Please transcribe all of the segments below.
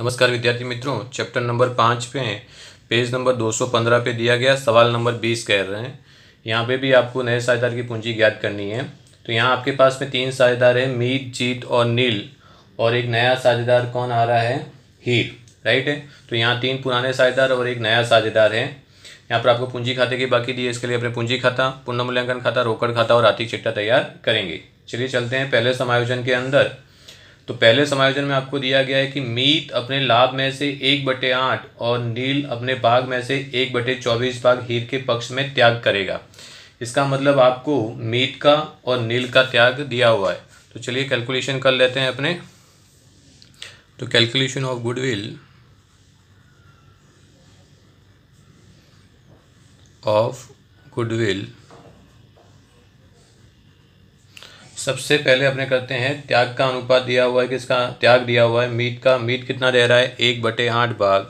नमस्कार विद्यार्थी मित्रों चैप्टर नंबर पाँच पे हैं पेज नंबर दो सौ पंद्रह पे दिया गया सवाल नंबर बीस कह रहे हैं यहाँ पे भी आपको नए साझेदार की पूंजी ज्ञात करनी है तो यहाँ आपके पास में तीन साझेदार हैं मीत जीत और नील और एक नया साझेदार कौन आ रहा है हीर राइट है तो यहाँ तीन पुराने साझेदार और एक नया साझेदार है यहाँ पर आपको पूंजी खाते की बाकी दी है इसके लिए अपने पूंजी खाता पुनर्मूल्यांकन खाता रोकड़ खाता और आर्थिक चिट्टा तैयार करेंगे चलिए चलते हैं पहले समायोजन के अंदर तो पहले समायोजन में आपको दिया गया है कि मीत अपने लाभ में से एक बटे आठ और नील अपने भाग में से एक बटे चौबीस भाग हीर के पक्ष में त्याग करेगा इसका मतलब आपको मीट का और नील का त्याग दिया हुआ है तो चलिए कैलकुलेशन कर लेते हैं अपने तो calculation of goodwill of goodwill सबसे पहले अपने करते हैं त्याग का अनुपात दिया हुआ है किसका त्याग दिया हुआ है मीट का मीट कितना दे रहा है एक बटे आठ भाग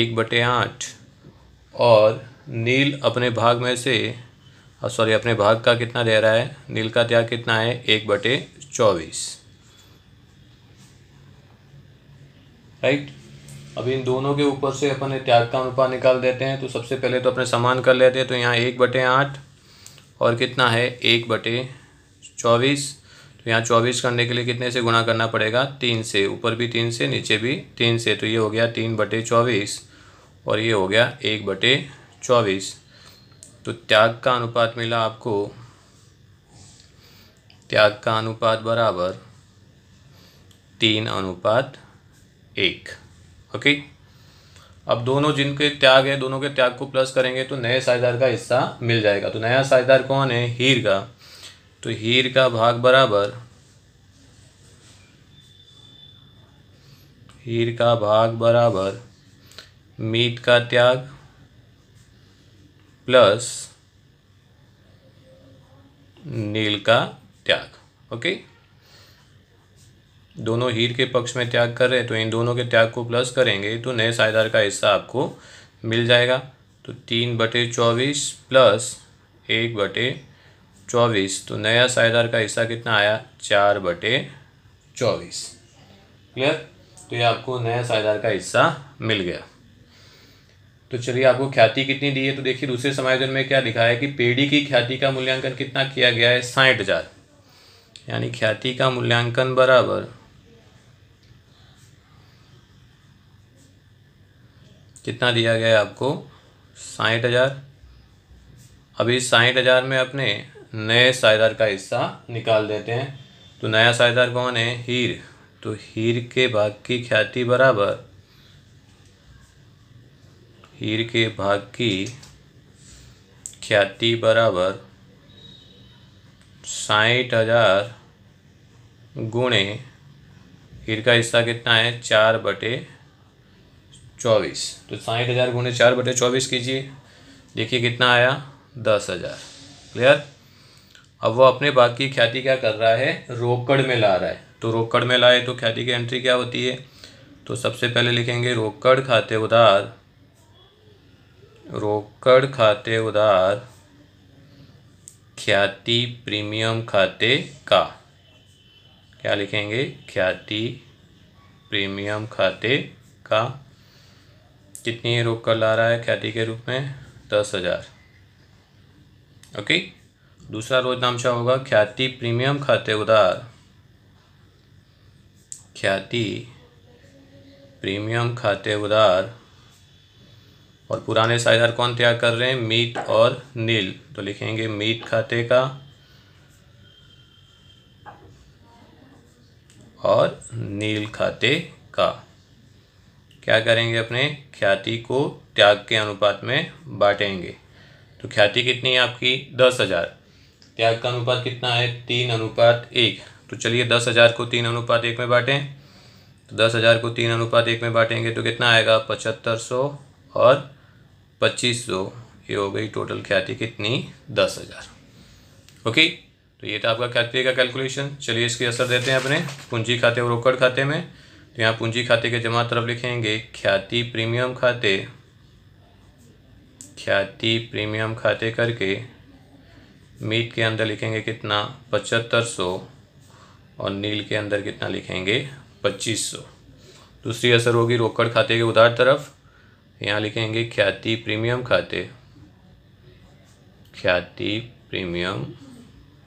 एक बटे आठ और नील अपने भाग में से सॉरी अपने भाग का कितना दे रहा है नील का त्याग कितना है एक बटे चौबीस राइट right? अब इन दोनों के ऊपर से अपने त्याग का अनुपात निकाल देते हैं तो सबसे पहले तो अपने समान कर लेते हैं तो यहाँ एक बटे आठ और कितना है एक बटे चौबीस तो यहाँ चौबीस करने के लिए कितने से गुणा करना पड़ेगा तीन से ऊपर भी तीन से नीचे भी तीन से तो ये हो गया तीन बटे चौबीस और ये हो गया एक बटे चौबीस तो त्याग का अनुपात मिला आपको त्याग का अनुपात बराबर तीन अनुपात एक ओके अब दोनों जिनके त्याग है दोनों के त्याग को प्लस करेंगे तो नए साझेदार का हिस्सा मिल जाएगा तो नया साझेदार कौन है हीर का तो हीर का भाग बराबर हीर का भाग बराबर मीट का त्याग प्लस नील का त्याग ओके दोनों हीर के पक्ष में त्याग कर रहे हैं तो इन दोनों के त्याग को प्लस करेंगे तो नए साझेदार का हिस्सा आपको मिल जाएगा तो तीन बटे चौबीस प्लस एक बटे चौबीस तो नया साझेदार का हिस्सा कितना आया चार बटे चौबीस क्लियर तो ये आपको नया साझेदार का हिस्सा मिल गया तो चलिए आपको ख्याति कितनी दी है तो देखिए दूसरे समायोजन में क्या लिखा है कि पेड़ी की ख्याति का मूल्यांकन कितना किया गया है साठ हज़ार यानी ख्याति का मूल्यांकन बराबर कितना दिया गया है आपको साठ हज़ार अभी साठ हज़ार में अपने नए सायदार का हिस्सा निकाल देते हैं तो नया सायदार कौन है हीर तो हीर के भाग की ख्याति बराबर हीर के भाग की ख्याति बराबर साठ हज़ार गुणे हीर का हिस्सा कितना है चार बटे चौबीस तो साठ हज़ार गुने चार बटे चौबीस कीजिए देखिए कितना आया दस हज़ार क्लियर अब वो अपने बाकी ख्याति क्या कर रहा है रोकड़ में ला रहा है तो रोकड़ में लाए तो ख्याति की एंट्री क्या होती है तो सबसे पहले लिखेंगे रोकड़ खाते उधार रोकड़ खाते उधार ख्याति प्रीमियम खाते का क्या लिखेंगे ख्याति प्रीमियम खाते का कितनी रोक कर ला रहा है ख्याति के रूप में दस हज़ार ओके दूसरा रोज नाम क्या होगा ख्याति प्रीमियम खाते उधार ख्याति प्रीमियम खाते उधार और पुराने साझेदार कौन तैयार कर रहे हैं मीट और नील तो लिखेंगे मीट खाते का और नील खाते का क्या करेंगे अपने ख्याति को त्याग के अनुपात में बांटेंगे तो ख्याति कितनी है आपकी दस हज़ार त्याग का अनुपात कितना है तीन अनुपात एक तो चलिए दस हज़ार को तीन अनुपात एक में बांटें तो दस हज़ार को तीन अनुपात एक में बांटेंगे तो कितना आएगा पचहत्तर सौ और पच्चीस सौ ये हो गई टोटल ख्याति कितनी दस हज़ार ओके तो ये था आपका ख्याति का कैलकुलेशन चलिए इसकी असर देते हैं अपने पूंजी खाते और रोकड़ खाते में तो यहाँ पूंजी खाते के जमा तरफ लिखेंगे ख्याति प्रीमियम खाते ख्याति प्रीमियम खाते करके मीट के अंदर लिखेंगे कितना पचहत्तर सौ और नील के अंदर कितना लिखेंगे पच्चीस सौ दूसरी असर होगी रोकड़ खाते के उधार तरफ यहाँ लिखेंगे ख्याति प्रीमियम खाते ख्याति प्रीमियम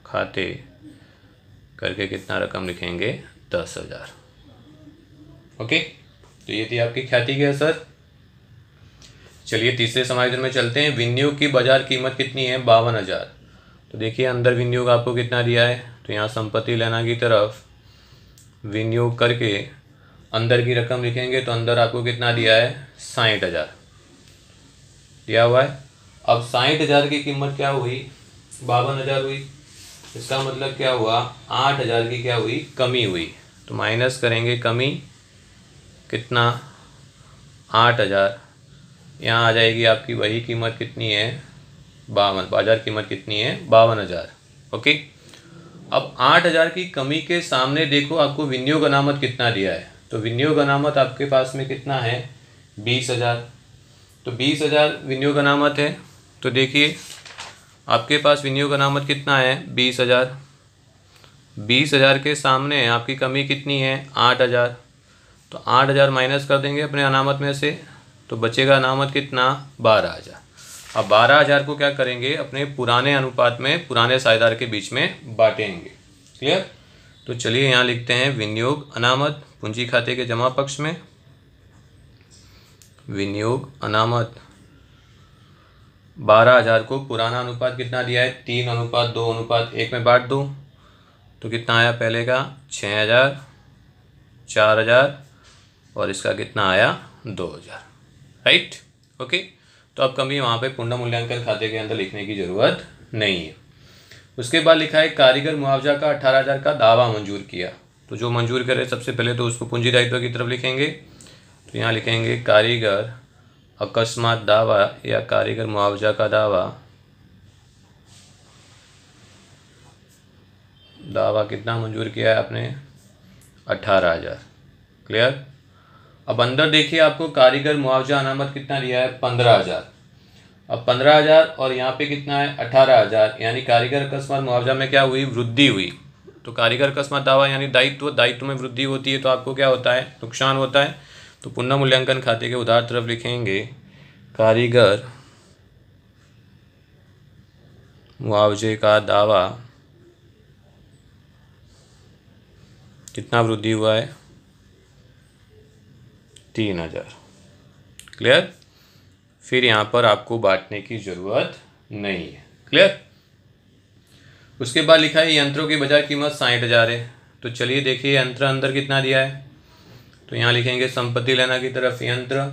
खाते करके कितना रकम लिखेंगे दस हज़ार ओके तो ये थी आपकी ख्याति के असर चलिए तीसरे समायोजन में चलते हैं विनियोग की बाजार कीमत कितनी है बावन हज़ार तो देखिए अंदर विनियोग आपको कितना दिया है तो यहाँ संपत्ति लेना की तरफ विनियोग करके अंदर की रकम लिखेंगे तो अंदर आपको कितना दिया है साठ हज़ार दिया हुआ है अब साठ हज़ार की कीमत क्या हुई बावन हज़ार हुई इसका मतलब क्या हुआ आठ हज़ार की क्या हुई कमी हुई तो माइनस करेंगे कमी कितना आठ हज़ार यहाँ आ जाएगी आपकी वही कीमत कितनी है बावन बाज़ार कीमत कितनी है बावन हज़ार ओके अब आठ हज़ार की कमी के सामने देखो आपको विनियोग अनामत कितना दिया है तो विनियोग अनामत आपके पास में कितना है बीस हज़ार तो बीस हज़ार विनियोग अनामत है तो देखिए आपके पास विनियोग अनामत कितना है बीस हज़ार बीस हज़ार के सामने आपकी कमी कितनी है आठ हज़ार तो आठ हज़ार माइनस कर देंगे अपने अनामत में से तो बचेगा अनामत कितना बारह हज़ार अब बारह हज़ार को क्या करेंगे अपने पुराने अनुपात में पुराने सायेदार के बीच में बांटेंगे क्लियर तो चलिए यहाँ लिखते हैं विनियोग अनामत पूंजी खाते के जमा पक्ष में विनियोग अनामत बारह हज़ार को पुराना अनुपात कितना दिया है तीन अनुपात दो अनुपात एक में बांट दूँ तो कितना आया पहले का छः हज़ार चार हज़ार और इसका कितना आया दो हज़ार राइट ओके तो अब कभी वहां पे पुनः मूल्यांकन खाते के अंदर लिखने की ज़रूरत नहीं है उसके बाद लिखा है कारीगर मुआवजा का अठारह हज़ार का दावा मंजूर किया तो जो मंजूर करे सबसे पहले तो उसको पूंजी दायित्व की तरफ लिखेंगे तो यहाँ लिखेंगे कारीगर अकस्मात दावा या कारीगर मुआवजा का दावा दावा कितना मंजूर किया है आपने अठारह हज़ार क्लियर अब अंदर देखिए आपको कारीगर मुआवजा अनामत कितना दिया है पंद्रह हज़ार अब पंद्रह हज़ार और यहाँ पे कितना है अठारह हज़ार यानी कारीगर अकस्मात मुआवजा में क्या हुई वृद्धि हुई तो कारीगर अकस्मात दावा यानी दायित्व दायित्व में वृद्धि होती है तो आपको क्या होता है नुकसान होता है तो पुनः मूल्यांकन खाते के उधार तरफ लिखेंगे कारीगर मुआवजे का दावा कितना वृद्धि हुआ है तीन हज़ार क्लियर फिर यहाँ पर आपको बांटने की ज़रूरत नहीं है क्लियर उसके बाद लिखा है यंत्रों की बाज़ार कीमत साठ हज़ार है तो चलिए देखिए यंत्र अंदर कितना दिया है तो यहाँ लिखेंगे संपत्ति लेना की तरफ यंत्र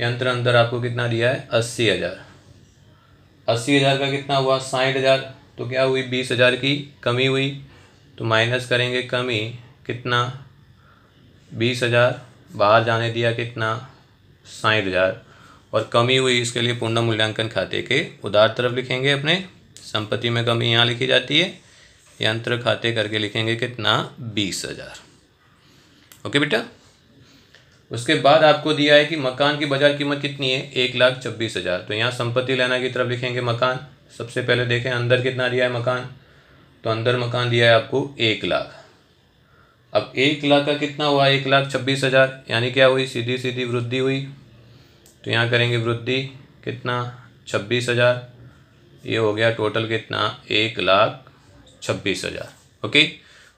यंत्र अंदर आपको कितना दिया है अस्सी हज़ार अस्सी हज़ार का कितना हुआ साठ हज़ार तो क्या हुई बीस हज़ार की कमी हुई तो माइनस करेंगे कमी कितना बीस हज़ार बाहर जाने दिया कितना साठ हज़ार और कमी हुई इसके लिए पूर्ण मूल्यांकन खाते के उधार तरफ लिखेंगे अपने संपत्ति में कमी यहाँ लिखी जाती है यंत्र खाते करके लिखेंगे कितना बीस हज़ार ओके बेटा उसके बाद आपको दिया है कि मकान की बाजार कीमत कितनी है एक लाख छब्बीस हज़ार तो यहाँ संपत्ति लेना की तरफ लिखेंगे मकान सबसे पहले देखें अंदर कितना दिया है मकान तो अंदर मकान दिया है आपको एक लाख अब एक लाख का कितना हुआ एक लाख छब्बीस हज़ार यानी क्या हुई सीधी सीधी वृद्धि हुई तो यहाँ करेंगे वृद्धि कितना छब्बीस हज़ार ये हो गया टोटल कितना एक लाख छब्बीस हज़ार ओके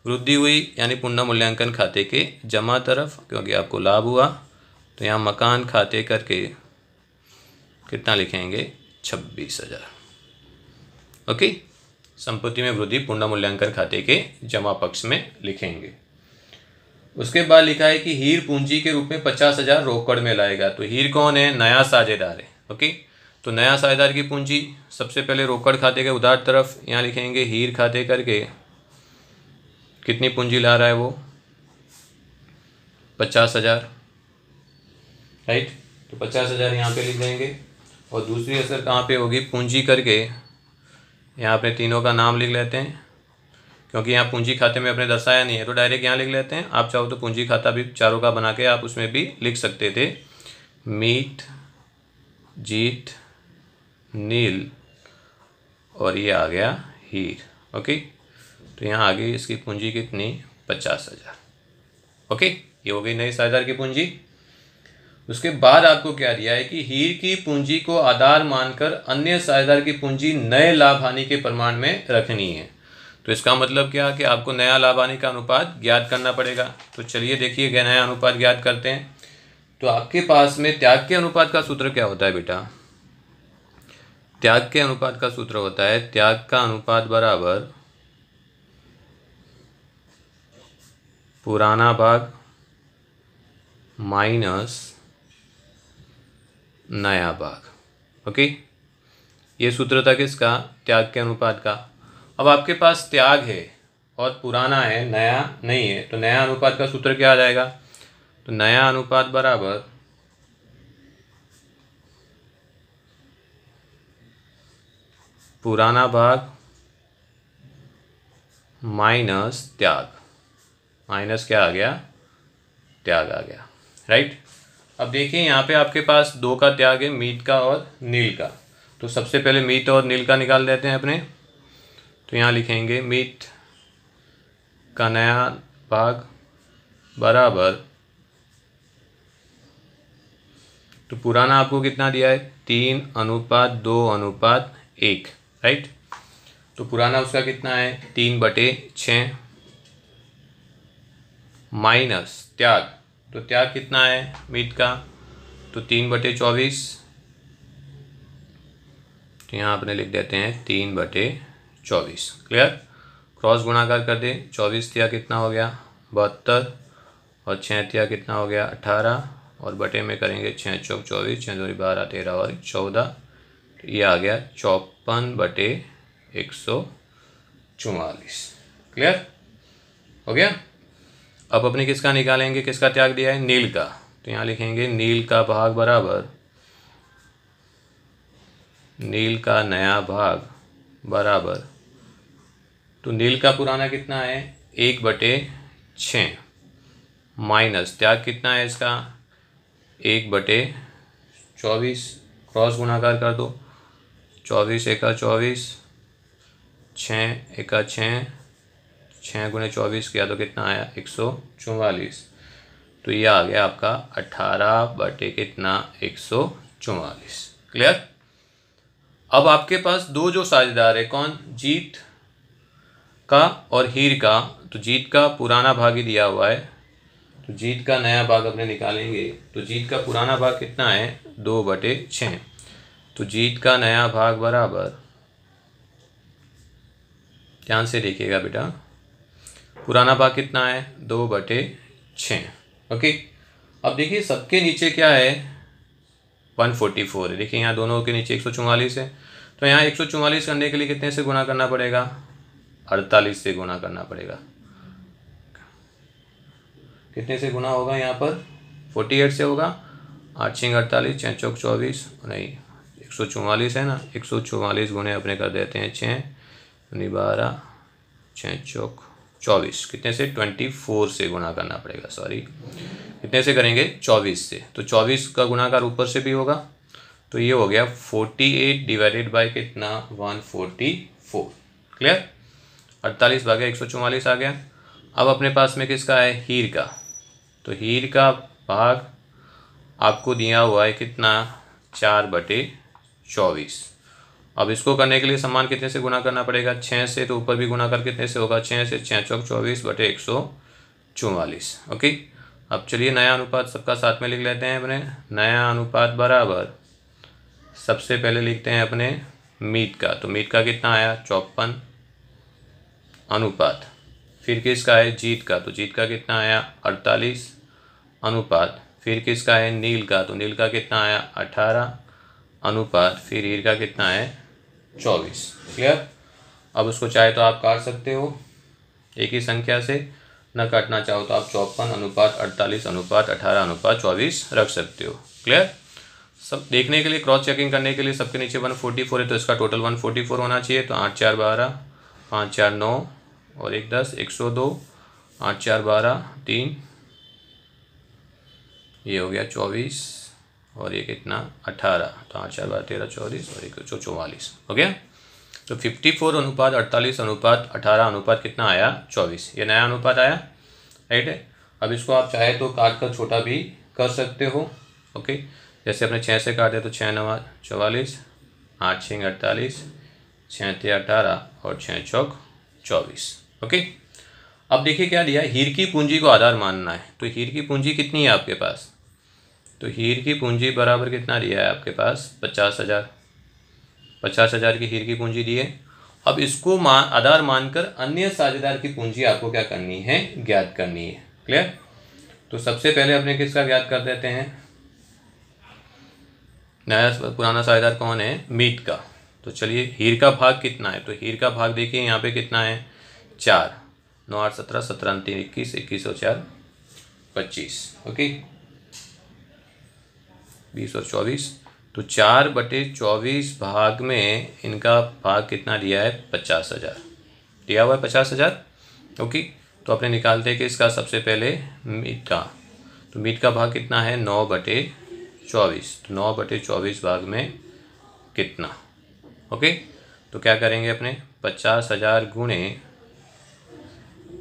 वृद्धि हुई यानी पुनः मूल्यांकन खाते के जमा तरफ क्योंकि आपको लाभ हुआ तो यहाँ मकान खाते करके कितना लिखेंगे छब्बीस हज़ार ओके संपत्ति में वृद्धि पुनः मूल्यांकन खाते के जमा पक्ष में लिखेंगे उसके बाद लिखा है कि हीर पूंजी के रूप में पचास हज़ार रोकड़ में लाएगा तो हीर कौन है नया साझेदार है ओके तो नया साझेदार की पूंजी सबसे पहले रोकड़ खाते के उधार तरफ यहाँ लिखेंगे हीर खाते करके कितनी पूंजी ला रहा है वो पचास हज़ार राइट तो पचास हज़ार यहाँ पे लिख देंगे और दूसरी असर कहाँ पे होगी पूंजी करके यहाँ पे तीनों का नाम लिख लेते हैं क्योंकि यहाँ पूंजी खाते में अपने दर्शाया नहीं है तो डायरेक्ट यहाँ लिख लेते हैं आप चाहो तो पूंजी खाता भी चारों का बना के आप उसमें भी लिख सकते थे मीट जीत नील और ये आ गया हीर ओके तो यहाँ आ गई इसकी पूंजी कितनी पचास हज़ार ओके ये हो गई नई साझेदार की पूंजी उसके बाद आपको क्या दिया है कि हीर की पूंजी को आधार मानकर अन्य साझेदार की पूंजी नए लाभ हानि के प्रमाण में रखनी है तो इसका मतलब क्या कि आपको नया लाभ आने का अनुपात ज्ञात करना पड़ेगा तो चलिए देखिए नया अनुपात ज्ञात करते हैं तो आपके पास में त्याग के अनुपात का सूत्र क्या होता है बेटा त्याग के अनुपात का सूत्र होता है त्याग का अनुपात बराबर पुराना भाग माइनस नया भाग ओके ये सूत्र था किसका त्याग के अनुपात का अब आपके पास त्याग है और पुराना है नया नहीं है तो नया अनुपात का सूत्र क्या आ जाएगा तो नया अनुपात बराबर पुराना भाग माइनस त्याग माइनस क्या आ गया त्याग आ गया राइट अब देखिए यहाँ पे आपके पास दो का त्याग है मीट का और नील का तो सबसे पहले मीट और नील का निकाल देते हैं अपने तो यहाँ लिखेंगे मीट का नया भाग बराबर तो पुराना आपको कितना दिया है तीन अनुपात दो अनुपात एक राइट तो पुराना उसका कितना है तीन बटे छ माइनस त्याग तो त्याग कितना है मीट का तो तीन बटे चौबीस तो यहाँ आपने लिख देते हैं तीन बटे चौबीस क्लियर क्रॉस गुणाकार कर दें चौबीस तिया कितना हो गया बहत्तर और छः तिया कितना हो गया अठारह और बटे में करेंगे छः चौक चौबीस छः दो बारह तेरह और चौदह तो ये आ गया चौपन बटे एक सौ चौवालीस क्लियर हो गया अब अपने किसका निकालेंगे किसका त्याग दिया है नील का तो यहाँ लिखेंगे नील का भाग बराबर नील का नया भाग बराबर तो नील का पुराना कितना है एक बटे छ माइनस त्याग कितना है इसका एक बटे चौबीस क्रॉस गुणाकार कर दो चौबीस एका चौबीस छः एका छ छः गुणे चौबीस किया तो कितना आया एक सौ चौवालीस तो ये आ गया आपका अट्ठारह बटे कितना एक सौ चौवालीस क्लियर अब आपके पास दो जो साझेदार है कौन जीत का और हीर का तो जीत का पुराना भाग ही दिया हुआ है तो जीत का नया भाग अपने निकालेंगे तो जीत का पुराना भाग कितना है दो बटे छः तो जीत का नया भाग बराबर ध्यान से देखिएगा बेटा पुराना भाग कितना है दो बटे छः ओके अब देखिए सबके नीचे क्या है वन फोर्टी फोर है देखिए यहाँ दोनों के नीचे एक सौ चौवालीस है तो यहाँ एक सौ चौवालीस करने के लिए कितने से गुणा करना पड़ेगा अड़तालीस से गुणा करना पड़ेगा कितने से गुना होगा यहाँ पर फोर्टी एट से होगा आठ छिंग अड़तालीस छः चौक चौबीस नहीं एक सौ चौवालीस है ना एक सौ चौवालीस गुने अपने कर देते हैं छः यानी बारह छः चौक चौबीस कितने से ट्वेंटी फोर से गुणा करना पड़ेगा सॉरी कितने से करेंगे चौबीस से तो चौबीस का गुनाकार ऊपर से भी होगा तो ये हो गया फोर्टी एट डिवाइडेड बाई कितना वन फोर्टी फोर क्लियर अड़तालीस भागे एक सौ चौवालीस आ गया अब अपने पास में किसका है हीर का तो हीर का भाग आपको दिया हुआ है कितना चार बटे चौबीस अब इसको करने के लिए समान कितने से गुना करना पड़ेगा छः से तो ऊपर भी गुना कर कितने से होगा छः से छः चौक चौबीस बटे एक सौ चौवालीस ओके अब चलिए नया अनुपात सबका साथ में लिख लेते हैं अपने नया अनुपात बराबर सबसे पहले लिखते हैं अपने मीट का तो मीट का कितना आया चौपन अनुपात फिर किसका है जीत का तो जीत का कितना आया अड़तालीस अनुपात फिर किसका है नील का तो नील का कितना आया अठारह अनुपात फिर हीर का कितना है चौबीस क्लियर अब उसको चाहे तो आप काट सकते हो एक ही संख्या से न काटना चाहो तो आप चौपन अनुपात अड़तालीस अनुपात अठारह अनुपात चौबीस रख सकते हो क्लियर सब देखने के लिए क्रॉस चेकिंग करने के लिए सबके नीचे वन फोर्टी फोर है तो इसका टोटल वन फोर्टी फोर होना चाहिए तो आठ चार बारह पाँच चार नौ और एक दस एक सौ दो आठ चार बारह तीन ये हो गया चौबीस और ये कितना अठारह तो आठ चार बारह तेरह चौबीस और एक सौ चौवालीस हो गया तो फिफ्टी फोर अनुपात अड़तालीस अनुपात अठारह अनुपात कितना आया चौबीस ये नया अनुपात आया राइट है अब इसको आप चाहे तो काट कर छोटा भी कर सकते हो ओके जैसे अपने छः से काटे तो छः नवा चौवालीस आठ छः अड़तालीस छः ते अठारह और छः चौक चौबीस ओके अब देखिए क्या दिया हीर की पूंजी को आधार मानना है तो हीर की पूंजी कितनी है आपके पास तो हीर की पूंजी बराबर कितना दिया है आपके पास पचास हज़ार पचास हज़ार की हीर की पूंजी दी है अब इसको मान आधार मानकर अन्य साझेदार की पूंजी आपको क्या करनी है ज्ञात करनी है क्लियर तो सबसे पहले अपने किसका ज्ञात कर देते हैं नया पुराना साझेदार कौन है मीट का तो चलिए हीर का भाग कितना है तो हीर का भाग देखिए यहाँ पे कितना है चार नौ आठ सत्रह सत्रह तीन इक्कीस इक्कीस और चार पच्चीस ओके बीस और चौबीस तो चार बटे चौबीस भाग में इनका भाग कितना दिया है पचास हज़ार दिया हुआ है पचास हज़ार ओके तो अपने निकालते हैं कि इसका सबसे पहले मीट का तो मीट का भाग कितना है नौ बटे चौबीस तो नौ बटे चौबीस भाग में कितना ओके तो क्या करेंगे अपने पचास हज़ार गुणे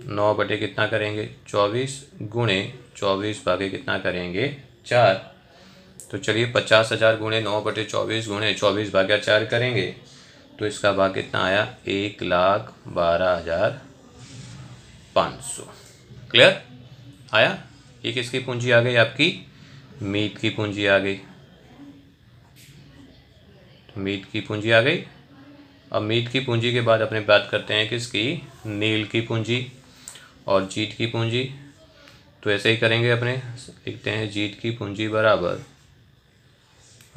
नौ बटे कितना करेंगे चौबीस गुणे चौबीस भागे कितना करेंगे चार तो चलिए पचास हज़ार गुणे नौ बटे चौबीस गुणे चौबीस भाग्या चार करेंगे तो इसका भाग कितना आया एक लाख बारह हज़ार पाँच सौ क्लियर आया ये किसकी पूंजी आ गई आपकी मीट की पूंजी आ गई तो मीट की पूंजी आ गई अब मीट की पूंजी के बाद अपने बात करते हैं किसकी नील की पूंजी और जीत की पूंजी तो ऐसे ही करेंगे अपने लिखते हैं जीत की पूंजी बराबर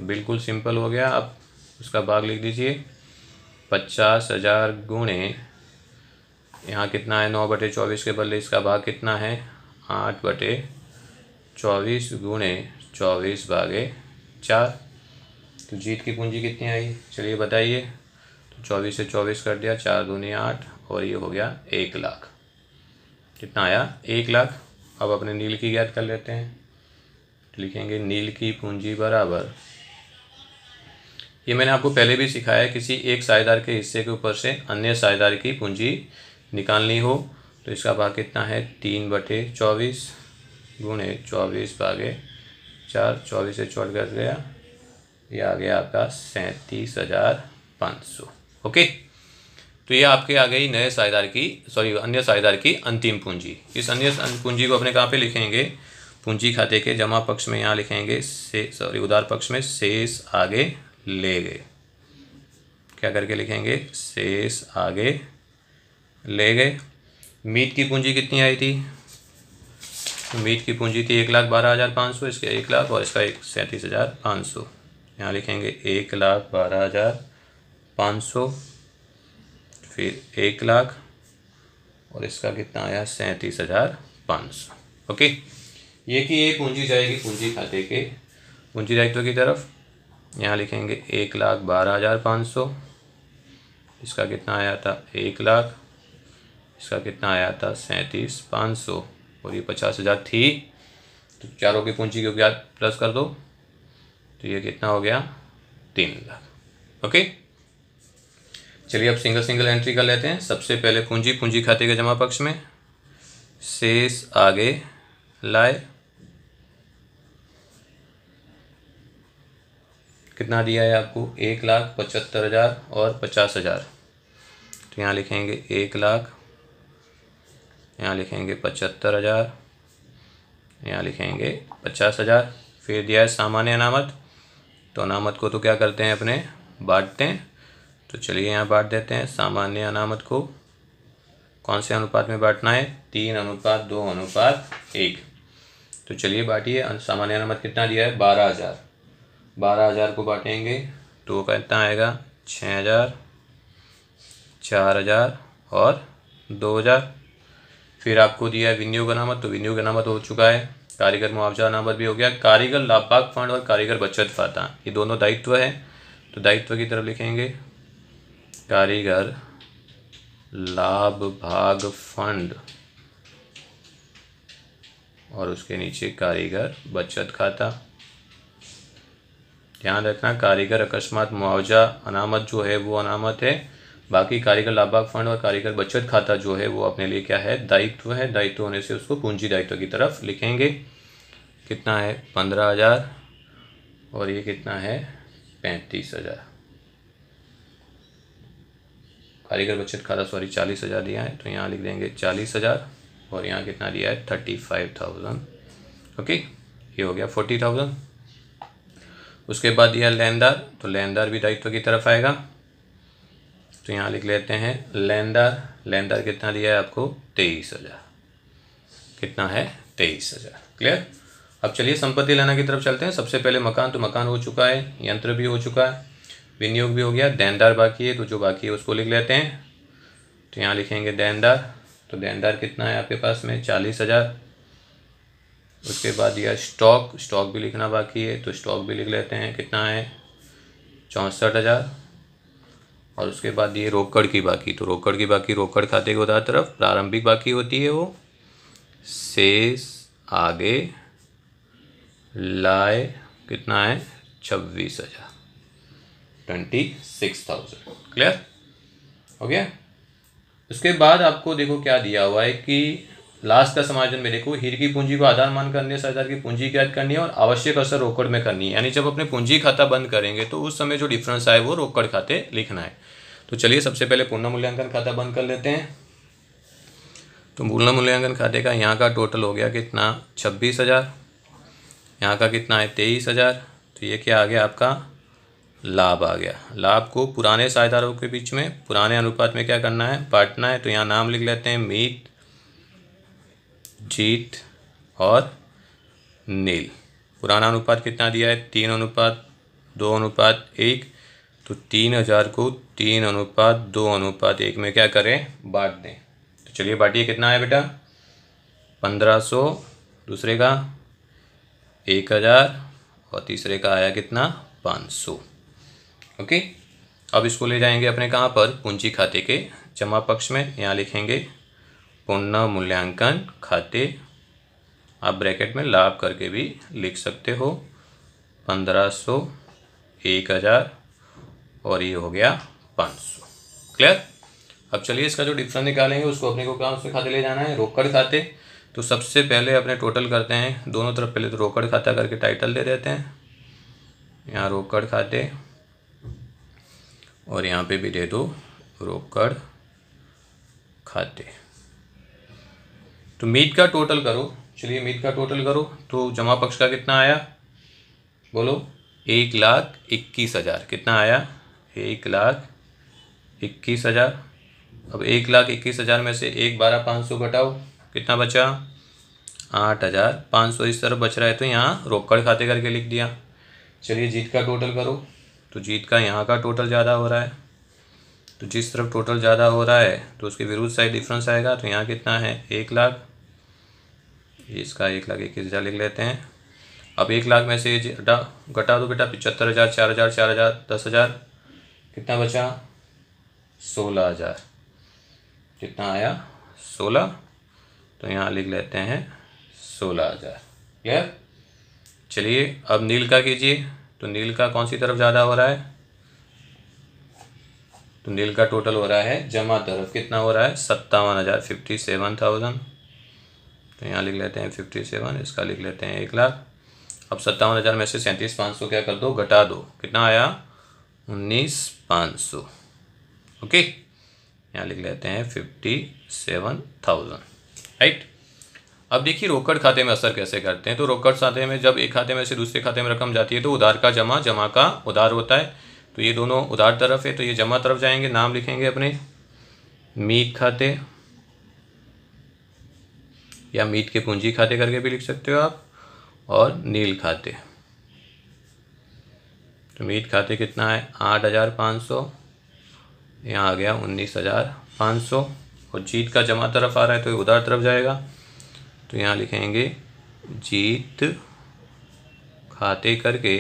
बिल्कुल सिंपल हो गया आप उसका भाग लिख दीजिए पचास हज़ार गुणे यहाँ कितना है नौ बटे चौबीस के बदले इसका भाग कितना है आठ बटे चौबीस गुणे चौबीस भागे चार तो जीत की पूंजी कितनी आई चलिए बताइए तो चौबीस से चौबीस कर दिया चार गुणे आठ और ये हो गया एक लाख कितना आया एक लाख अब अपने नील की ज्ञात कर लेते हैं लिखेंगे नील की पूंजी बराबर ये मैंने आपको पहले भी सिखाया है किसी एक साझेदार के हिस्से के ऊपर से अन्य साझेदार की पूंजी निकालनी हो तो इसका भाग कितना है तीन बटे चौबीस गुणे चौबीस भागे चार चौबीस से चौट कर गया ये आ गया आपका सैंतीस हज़ार पाँच सौ ओके तो ये आपके आ गई नए साझेदार की सॉरी अन्य साझेदार की अंतिम पूंजी इस अन्य पूंजी को अपने कहाँ पे लिखेंगे पूंजी खाते के जमा पक्ष में यहाँ लिखेंगे से सॉरी उधार पक्ष में शेष आगे ले गए क्या करके लिखेंगे शेष आगे ले गए मीट की पूंजी कितनी आई थी मीट की पूंजी थी एक लाख बारह हज़ार पाँच सौ इसका एक लाख और इसका एक सैंतीस हज़ार पाँच सौ यहाँ लिखेंगे एक लाख बारह हज़ार पाँच सौ फिर एक लाख और इसका कितना आया सैंतीस हज़ार पाँच सौ ओके ये कि ये पूंजी जाएगी पूंजी खाते के पूंजी दायित्व की तरफ यहाँ लिखेंगे एक लाख बारह हज़ार पाँच सौ इसका कितना आया था एक लाख इसका कितना आया था सैंतीस पाँच सौ और ये पचास हज़ार थी तो चारों की पूंजी को क्या प्लस कर दो तो ये कितना हो गया तीन लाख ओके चलिए अब सिंगल सिंगल एंट्री कर लेते हैं सबसे पहले पूंजी पूंजी खाते के जमा पक्ष में शेष आगे लाए कितना दिया है आपको एक लाख पचहत्तर हज़ार और पचास हज़ार तो यहाँ लिखेंगे एक लाख यहाँ लिखेंगे पचहत्तर हज़ार यहाँ लिखेंगे पचास हज़ार फिर दिया है सामान्य अनामत तो अनामत को तो क्या करते हैं अपने बांटते हैं तो चलिए यहाँ बांट देते हैं सामान्य अनामत को कौन से अनुपात में बांटना है तीन अनुपात दो अनुपात एक तो चलिए बांटिए सामान्य अनामत कितना दिया है बारह हज़ार बारह हज़ार को बांटेंगे तो कितना आएगा छः हज़ार चार हज़ार और दो हज़ार फिर आपको दिया है विनियोग अनामत तो विनियोग अनामत हो चुका है कारीगर मुआवजा अनामत भी हो गया कारीगर लापाक फंड और कारीगर बचत खाता ये दोनों दायित्व है तो दायित्व की तरफ लिखेंगे कारीगर लाभ भाग फंड और उसके नीचे कारीगर बचत खाता ध्यान रखना कारीगर अकस्मात मुआवजा अनामत जो है वो अनामत है बाकी कारीगर लाभाग फंड और कारीगर बचत खाता जो है वो अपने लिए क्या है दायित्व है दायित्व होने से उसको पूंजी दायित्व की तरफ लिखेंगे कितना है पंद्रह हज़ार और ये कितना है पैंतीस हज़ार कारीगर बचत तो खाता सॉरी चालीस हज़ार दिया है तो यहाँ लिख देंगे चालीस हज़ार और यहाँ कितना दिया है थर्टी फाइव थाउजेंड ओके ये हो गया फोर्टी थाउजेंड उसके बाद दिया लेनदार तो लेनदार भी दायित्व की तरफ आएगा तो यहाँ लिख लेते हैं लेनदार लेनदार कितना दिया है आपको तेईस हज़ार कितना है तेईस हज़ार क्लियर अब चलिए संपत्ति लेना की तरफ चलते हैं सबसे पहले मकान तो मकान हो चुका है यंत्र भी हो चुका है विनियोग भी हो गया देनदार बाकी है तो जो बाकी है उसको लिख लेते हैं तो यहाँ लिखेंगे देनदार तो देनदार कितना है आपके पास में चालीस हज़ार उसके बाद यह स्टॉक स्टॉक भी लिखना बाकी है तो स्टॉक भी लिख लेते हैं कितना है चौंसठ हज़ार और उसके बाद ये रोकड़ की बाकी तो रोकड़ की बाकी रोकड़ खाते के उधार तरफ प्रारंभिक बाकी होती है वो शेष आगे लाए कितना है छब्बीस हज़ार ट्वेंटी सिक्स थाउजेंड क्लियर हो गया उसके बाद आपको देखो क्या दिया हुआ है कि लास्ट का समाजन में देखो हीर की पूंजी को आधार मान करनी है सरदार की पूंजी की याद करनी है और आवश्यक असर रोकड़ में करनी है यानी जब अपने पूंजी खाता बंद करेंगे तो उस समय जो डिफरेंस आए वो रोकड़ खाते लिखना है तो चलिए सबसे पहले पूर्ण मूल्यांकन खाता बंद कर लेते हैं तो पूर्ण मूल्यांकन खाते का यहाँ का टोटल हो गया कितना छब्बीस हज़ार यहाँ का कितना है तेईस हज़ार तो ये क्या आ गया आपका लाभ आ गया लाभ को पुराने साझेदारों के बीच में पुराने अनुपात में क्या करना है बांटना है तो यहाँ नाम लिख लेते हैं मीत जीत और नील पुराना अनुपात कितना दिया है तीन अनुपात दो अनुपात एक तो तीन हज़ार को तीन अनुपात दो अनुपात एक में क्या करें बांट दें तो चलिए बांटिए कितना है बेटा पंद्रह सौ दूसरे का एक हज़ार और तीसरे का आया कितना पाँच सौ ओके अब इसको ले जाएंगे अपने कहाँ पर पूंजी खाते के जमा पक्ष में यहाँ लिखेंगे पुनः मूल्यांकन खाते आप ब्रैकेट में लाभ करके भी लिख सकते हो पंद्रह सौ एक हज़ार और ये हो गया पाँच सौ क्लियर अब चलिए इसका जो डिफरेंस निकालेंगे उसको अपने को कहाँ से खाते ले जाना है रोकड़ खाते तो सबसे पहले अपने टोटल करते हैं दोनों तरफ पहले तो रोकड़ खाता करके टाइटल दे देते हैं यहाँ रोकड़ खाते और यहाँ पे भी दे दो रोकड़ खाते तो मीट का टोटल करो चलिए मीट का टोटल करो तो जमा पक्ष का कितना आया बोलो एक लाख इक्कीस हज़ार कितना आया एक लाख इक्कीस हज़ार अब एक लाख इक्कीस हज़ार में से एक बारह पाँच सौ घटाओ कितना बचा आठ हज़ार पाँच सौ इस तरफ बच रहा है तो यहाँ रोकड़ खाते करके लिख दिया चलिए जीत का टोटल करो तो जीत का यहाँ का टोटल ज़्यादा हो रहा है तो जिस तरफ टोटल ज़्यादा हो रहा है तो उसके विरुद्ध साइड डिफरेंस आएगा तो यहाँ कितना है एक लाख इसका एक लाख इक्कीस हज़ार लिख लेते हैं अब एक लाख में से घटा घटा दो बेटा पिचहत्तर हज़ार चार हज़ार चार हज़ार दस हज़ार कितना बचा सोलह हज़ार कितना आया सोलह तो यहाँ लिख लेते हैं सोलह हज़ार यह चलिए अब नील का कीजिए तो नील का कौन सी तरफ ज़्यादा हो रहा है तो नील का टोटल हो रहा है जमा तरफ कितना हो रहा है सत्तावन हज़ार फिफ्टी सेवन थाउजेंड तो यहाँ लिख लेते हैं फिफ्टी सेवन इसका लिख लेते हैं एक लाख अब सत्तावन हज़ार में से सैंतीस पाँच सौ क्या कर दो घटा दो कितना आया उन्नीस पाँच सौ ओके यहाँ लिख लेते हैं फिफ्टी सेवन थाउजेंड राइट अब देखिए रोकड़ खाते में असर कैसे करते हैं तो रोकड़ खाते में जब एक खाते में से दूसरे खाते में रकम जाती है तो उधार का जमा जमा का उधार होता है तो ये दोनों उधार तरफ है तो ये जमा तरफ जाएंगे नाम लिखेंगे अपने मीट खाते या मीट के पूंजी खाते करके भी लिख सकते हो आप और नील खाते तो मीट खाते कितना है आठ हज़ार पाँच सौ यहाँ आ गया उन्नीस हज़ार पाँच सौ और जीत का जमा तरफ आ रहा है तो उधार तरफ जाएगा तो यहाँ लिखेंगे जीत खाते करके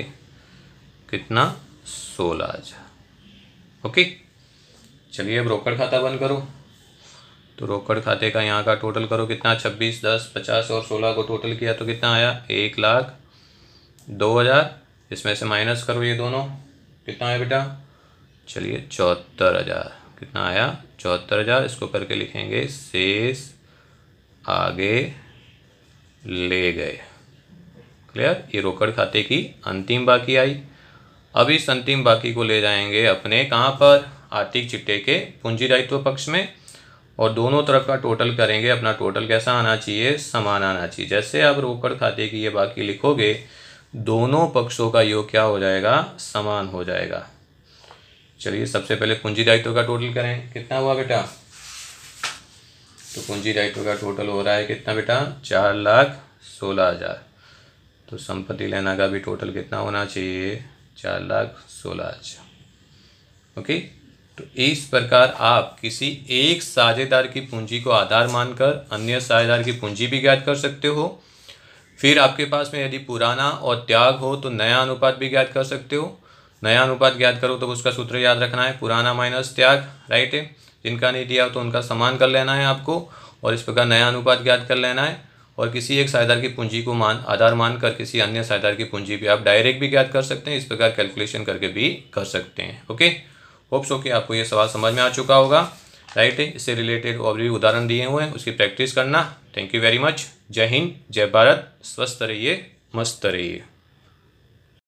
कितना सोलह हजार ओके चलिए अब रोकड़ खाता बंद करो तो रोकड़ खाते का यहाँ का टोटल करो कितना छब्बीस दस पचास और सोलह को टोटल किया तो कितना आया एक लाख दो हज़ार इसमें से माइनस करो ये दोनों कितना है बेटा चलिए चौहत्तर हज़ार कितना आया चौहत्तर हज़ार इसको करके लिखेंगे शेष आगे ले गए क्लियर ये रोकड़ खाते की अंतिम बाकी आई अब इस अंतिम बाकी को ले जाएंगे अपने कहाँ पर आर्थिक चिट्टे के पूंजी दायित्व पक्ष में और दोनों तरफ का टोटल करेंगे अपना टोटल कैसा आना चाहिए समान आना चाहिए जैसे आप रोकड़ खाते की ये बाकी लिखोगे दोनों पक्षों का योग क्या हो जाएगा समान हो जाएगा चलिए सबसे पहले पूंजी दायित्व का टोटल करें कितना हुआ बेटा तो कुंजी राइटों का टोटल हो रहा है कितना बेटा चार लाख सोलह हज़ार तो संपत्ति लेना का भी टोटल कितना होना चाहिए चार लाख सोलह हज़ार ओके तो इस प्रकार आप किसी एक साझेदार की पूंजी को आधार मानकर अन्य साझेदार की पूंजी भी ज्ञात कर सकते हो फिर आपके पास में यदि पुराना और त्याग हो तो नया अनुपात भी ज्ञात कर सकते हो नया अनुपात ज्ञात करो तो उसका सूत्र याद रखना है पुराना माइनस त्याग राइट है जिनका नहीं दिया तो उनका समान कर लेना है आपको और इस प्रकार नया अनुपात ज्ञात कर लेना है और किसी एक साझेदार की पूंजी को मान आधार मान कर किसी अन्य साझेदार की पूंजी भी आप डायरेक्ट भी ज्ञात कर सकते हैं इस प्रकार कैलकुलेशन करके भी कर सकते हैं ओके होप्स ओके कि आपको ये सवाल समझ में आ चुका होगा राइट है इससे रिलेटेड और भी उदाहरण दिए हुए हैं उसकी प्रैक्टिस करना थैंक यू वेरी मच जय हिंद जय भारत स्वस्थ रहिए मस्त रहिए